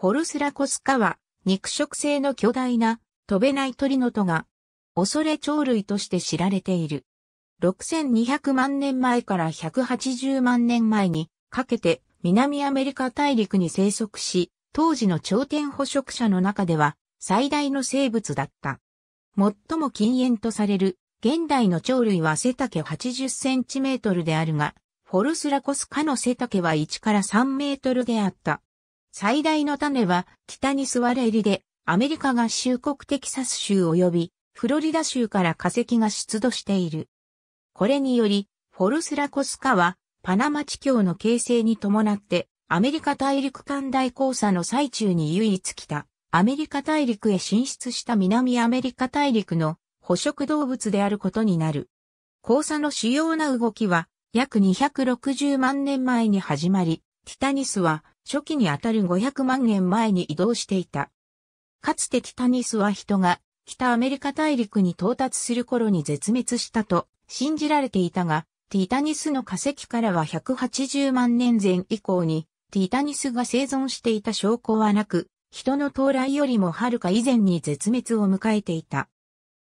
フォルスラコスカは、肉食性の巨大な飛べない鳥の戸が、恐れ鳥類として知られている。6200万年前から180万年前にかけて南アメリカ大陸に生息し、当時の頂点捕食者の中では最大の生物だった。最も禁煙とされる現代の鳥類は背丈80センチメートルであるが、フォルスラコスカの背丈は1から3メートルであった。最大の種は北にスワレリで、アメリカ合衆国テキサス州及びフロリダ州から化石が出土している。これにより、フォルスラコスカはパナマ地峡の形成に伴ってアメリカ大陸間大交差の最中に唯一来たアメリカ大陸へ進出した南アメリカ大陸の捕食動物であることになる。交差の主要な動きは約260万年前に始まり、ティタニスは初期にあたる500万円前に移動していた。かつてティタニスは人が北アメリカ大陸に到達する頃に絶滅したと信じられていたが、ティタニスの化石からは180万年前以降にティタニスが生存していた証拠はなく、人の到来よりもはるか以前に絶滅を迎えていた。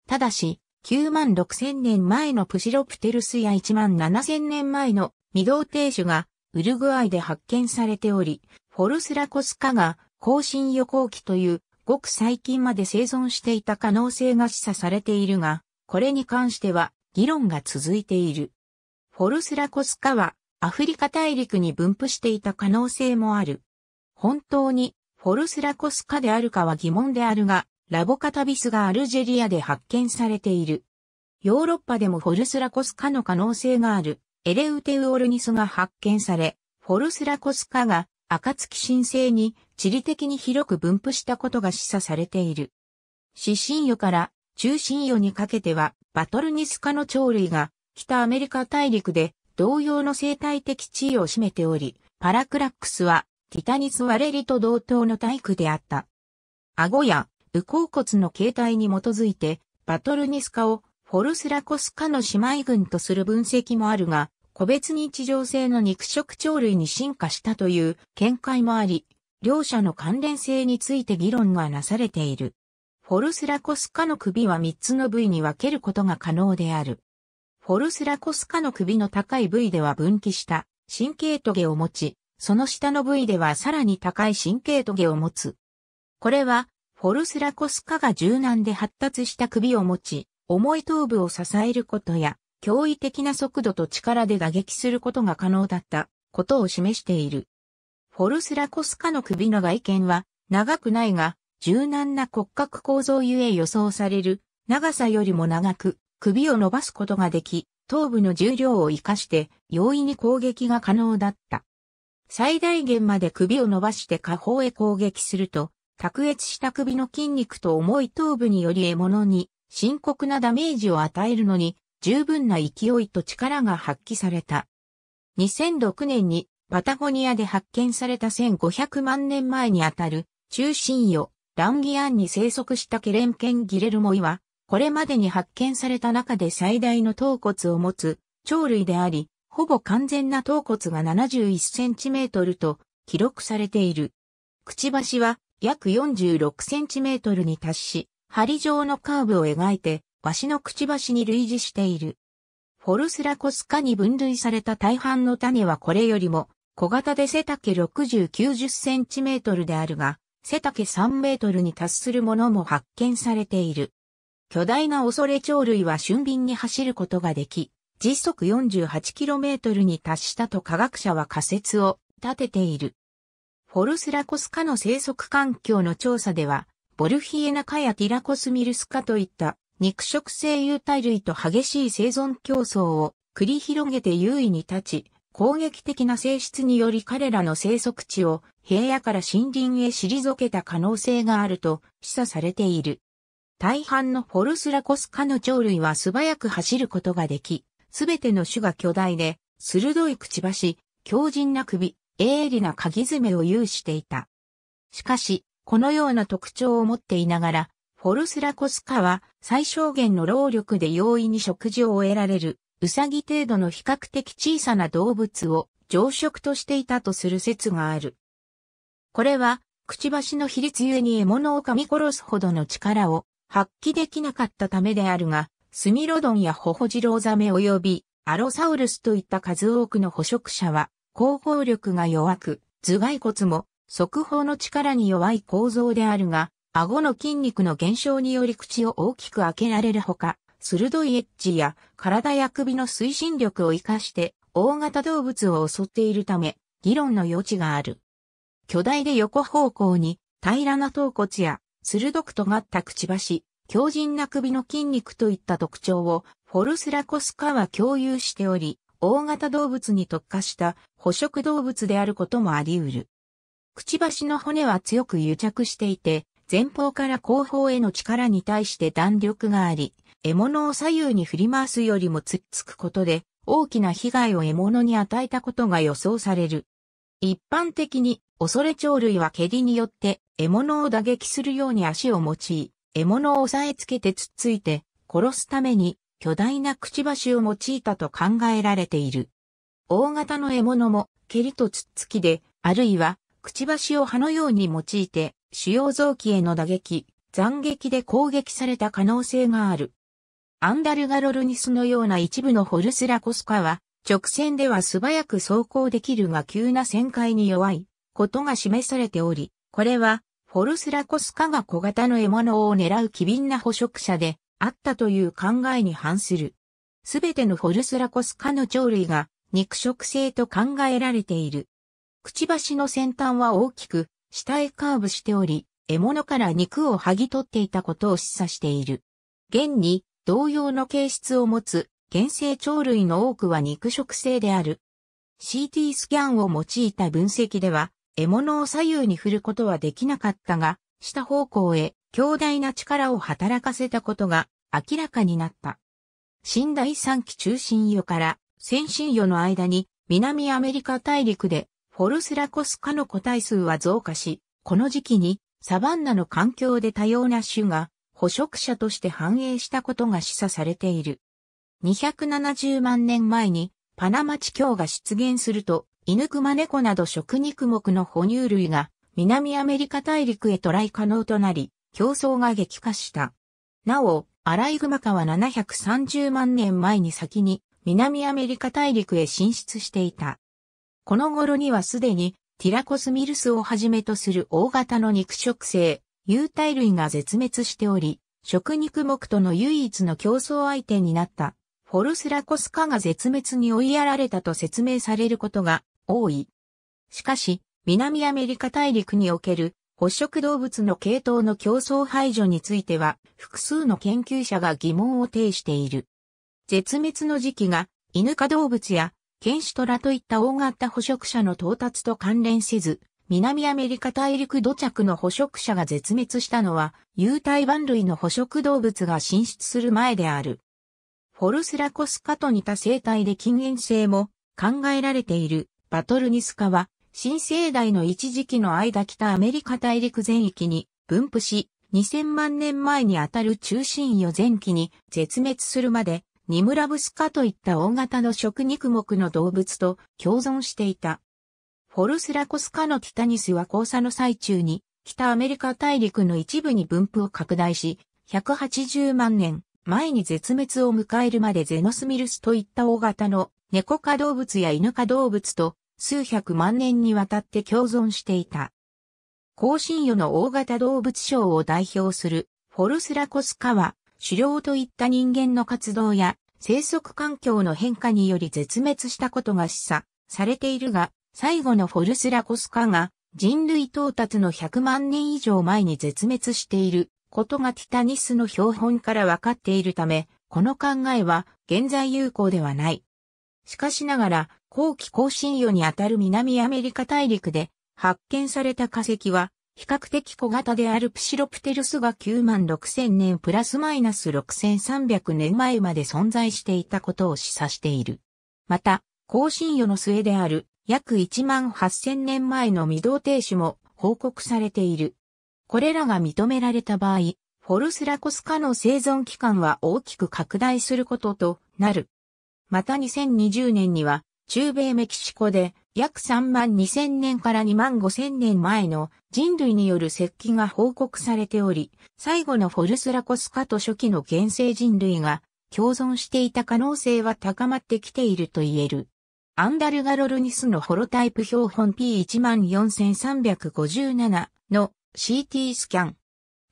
ただし、9万6千年前のプシロプテルスや1万7千年前の未動停種がウルグアイで発見されており、フォルスラコスカが更新予行期というごく最近まで生存していた可能性が示唆されているが、これに関しては議論が続いている。フォルスラコスカはアフリカ大陸に分布していた可能性もある。本当にフォルスラコスカであるかは疑問であるが、ラボカタビスがアルジェリアで発見されている。ヨーロッパでもフォルスラコスカの可能性がある。エレウテウオルニスが発見され、フォルスラコスカが暁神聖に地理的に広く分布したことが示唆されている。指神予から中神予にかけてはバトルニス科の鳥類が北アメリカ大陸で同様の生態的地位を占めており、パラクラックスはティタニスワレリと同等の体育であった。顎や、右甲骨の形態に基づいて、バトルニス科をフォルスラコスカの姉妹群とする分析もあるが、個別に地上性の肉食鳥類に進化したという見解もあり、両者の関連性について議論がなされている。フォルスラコスカの首は3つの部位に分けることが可能である。フォルスラコスカの首の高い部位では分岐した神経棘を持ち、その下の部位ではさらに高い神経棘を持つ。これは、フォルスラコスカが柔軟で発達した首を持ち、重い頭部を支えることや、驚異的な速度と力で打撃することが可能だったことを示している。フォルスラコスカの首の外見は長くないが、柔軟な骨格構造ゆえ予想される長さよりも長く首を伸ばすことができ、頭部の重量を活かして容易に攻撃が可能だった。最大限まで首を伸ばして下方へ攻撃すると、卓越した首の筋肉と重い頭部により獲物に深刻なダメージを与えるのに十分な勢いと力が発揮された。2006年にパタゴニアで発見された1500万年前にあたる中心魚ランギアンに生息したケレンケンギレルモイは、これまでに発見された中で最大の頭骨を持つ鳥類であり、ほぼ完全な頭骨が71センチメートルと記録されている。くちばしは約46センチメートルに達し、針状のカーブを描いて、シのくちばしに類似している。フォルスラコス科に分類された大半の種はこれよりも小型で背丈60、90センチメートルであるが、背丈3メートルに達するものも発見されている。巨大な恐れ鳥類は俊敏に走ることができ、時速 48km に達したと科学者は仮説を立てている。フォルスラコス科の生息環境の調査では、ボルヒエナカやティラコスミルスカといった肉食性有体類と激しい生存競争を繰り広げて優位に立ち、攻撃的な性質により彼らの生息地を平野から森林へ退けた可能性があると示唆されている。大半のフォルスラコスカの鳥類は素早く走ることができ、すべての種が巨大で、鋭いくちばし、強靭な首、鋭利な鍵爪を有していた。しかし、このような特徴を持っていながら、フォルスラコスカは最小限の労力で容易に食事を終えられる、ウサギ程度の比較的小さな動物を常食としていたとする説がある。これは、くちばしの比率ゆえに獲物を噛み殺すほどの力を発揮できなかったためであるが、スミロドンやホホジロウザメ及びアロサウルスといった数多くの捕食者は、広報力が弱く、頭蓋骨も速報の力に弱い構造であるが、顎の筋肉の減少により口を大きく開けられるほか、鋭いエッジや体や首の推進力を活かして大型動物を襲っているため、議論の余地がある。巨大で横方向に平らな頭骨や鋭く尖ったくちばし、強靭な首の筋肉といった特徴をフォルスラコスカは共有しており、大型動物に特化した捕食動物であることもあり得る。くちばしの骨は強く癒着していて、前方から後方への力に対して弾力があり、獲物を左右に振り回すよりも突っつくことで、大きな被害を獲物に与えたことが予想される。一般的に、恐れ鳥類は蹴りによって獲物を打撃するように足を用い、獲物を押さえつけてつっついて殺すために巨大なくちばしを用いたと考えられている。大型の獲物も蹴りとつっつきで、あるいはくちばしを歯のように用いて、主要臓器への打撃、斬撃で攻撃された可能性がある。アンダルガロルニスのような一部のホルスラコスカは、直線では素早く走行できるが急な旋回に弱いことが示されており、これは、ホルスラコスカが小型の獲物を狙う機敏な捕食者であったという考えに反する。すべてのホルスラコスカの鳥類が肉食性と考えられている。くちばしの先端は大きく、下へカーブしており、獲物から肉を剥ぎ取っていたことを示唆している。現に、同様の形質を持つ、原生鳥類の多くは肉食性である。CT スキャンを用いた分析では、獲物を左右に振ることはできなかったが、下方向へ強大な力を働かせたことが明らかになった。新第三期中心魚から先進魚の間に南アメリカ大陸でホルスラコス科の個体数は増加し、この時期にサバンナの環境で多様な種が捕食者として繁栄したことが示唆されている。270万年前にパナマチ鏡が出現すると、イヌクマネコなど食肉目の哺乳類が南アメリカ大陸へ渡来可能となり、競争が激化した。なお、アライグマ科は730万年前に先に南アメリカ大陸へ進出していた。この頃にはすでにティラコスミルスをはじめとする大型の肉食性、有体類が絶滅しており、食肉目との唯一の競争相手になったフォルスラコス科が絶滅に追いやられたと説明されることが多い。しかし、南アメリカ大陸における捕食動物の系統の競争排除については複数の研究者が疑問を呈している。絶滅の時期が犬科動物やンシトラといった大型捕食者の到達と関連せず、南アメリカ大陸土着の捕食者が絶滅したのは、有体板類の捕食動物が進出する前である。フォルスラコスカと似た生態で禁煙性も考えられているバトルニスカは、新生代の一時期の間北アメリカ大陸全域に分布し、2000万年前にあたる中心を前期に絶滅するまでニムラブスカといった大型の食肉目の動物と共存していた。フォルスラコスカのティタニスは交差の最中に北アメリカ大陸の一部に分布を拡大し、180万年前に絶滅を迎えるまでゼノスミルスといった大型の猫科動物や犬科動物と数百万年にわたって共存していた。高辛魚の大型動物賞を代表するフォルスラコスカは狩猟といった人間の活動や生息環境の変化により絶滅したことが示唆されているが、最後のフォルスラコスカが人類到達の100万年以上前に絶滅していることがティタニスの標本からわかっているため、この考えは現在有効ではない。しかしながら、後期更新予にあたる南アメリカ大陸で発見された化石は比較的小型であるプシロプテルスが9万6000年プラスマイナス6300年前まで存在していたことを示唆している。また、更新与の末である約1万8000年前の未動停止も報告されている。これらが認められた場合、フォルスラコス科の生存期間は大きく拡大することとなる。また2020年には中米メキシコで約3万2000年から2万5000年前の人類による石器が報告されており、最後のフォルスラコスカと初期の原生人類が共存していた可能性は高まってきていると言える。アンダルガロルニスのホロタイプ標本 P14357 の CT スキャン。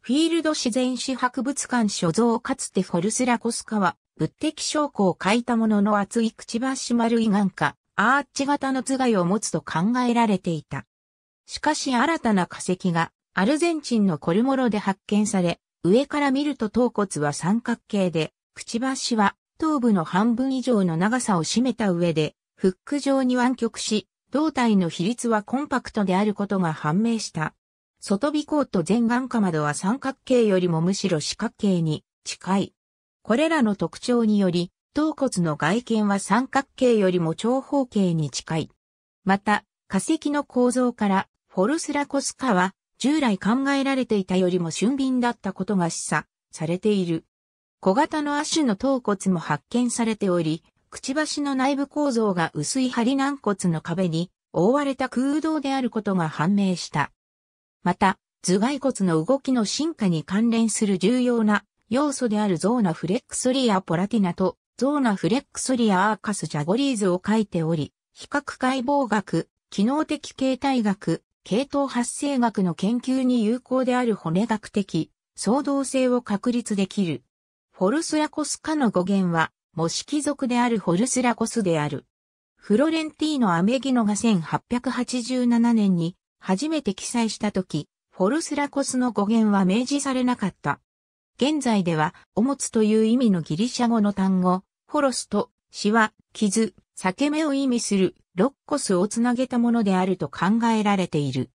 フィールド自然史博物館所蔵かつてフォルスラコスカは物的証拠を書いたものの厚い口ばし丸い眼科。アーチ型の頭蓋を持つと考えられていた。しかし新たな化石がアルゼンチンのコルモロで発見され、上から見ると頭骨は三角形で、くちばしは頭部の半分以上の長さを占めた上で、フック状に湾曲し、胴体の比率はコンパクトであることが判明した。外尾コート前眼下窓は三角形よりもむしろ四角形に近い。これらの特徴により、頭骨の外見は三角形よりも長方形に近い。また、化石の構造からフォルスラコスカは従来考えられていたよりも俊敏だったことが示唆されている。小型の亜種の頭骨も発見されており、くちばしの内部構造が薄い針軟骨の壁に覆われた空洞であることが判明した。また、頭蓋骨の動きの進化に関連する重要な要素であるゾーナフレックスリアポラティナとゾーナフレックスリアアーカスジャゴリーズを書いており、比較解剖学、機能的形態学、系統発生学の研究に有効である骨学的、相動性を確立できる。フォルスラコス科の語源は、模式族であるフォルスラコスである。フロレンティーノ・アメギノが1887年に初めて記載したとき、フォルスラコスの語源は明示されなかった。現在では、おもつという意味のギリシャ語の単語、ホロスとシワ、傷、裂け目を意味するロッコスをつなげたものであると考えられている。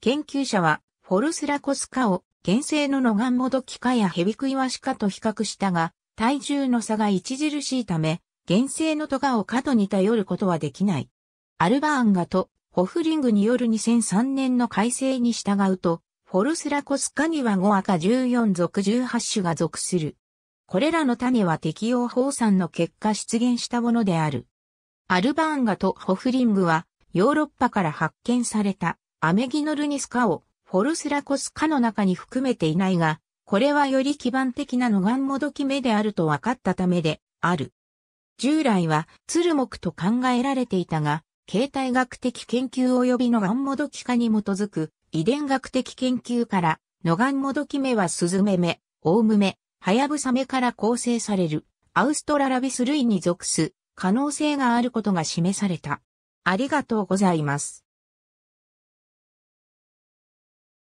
研究者はフォルスラコスカを原生のノガンモドキカやヘビクイワシカと比較したが、体重の差が著しいため、原生のトガを過度に頼ることはできない。アルバーンガとホフリングによる2003年の改正に従うと、フォルスラコスカには5赤14属18種が属する。これらの種は適応放散の結果出現したものである。アルバーンガとホフリングは、ヨーロッパから発見されたアメギノルニス科をフォルスラコス科の中に含めていないが、これはより基盤的なのがんもどき目であると分かったためである。従来はツルモクと考えられていたが、形態学的研究及びのがんもどき科に基づく遺伝学的研究から、のがんもどき目はスズメ目、オウム目、はやぶさめから構成されるアウストララビス類に属す可能性があることが示された。ありがとうございます。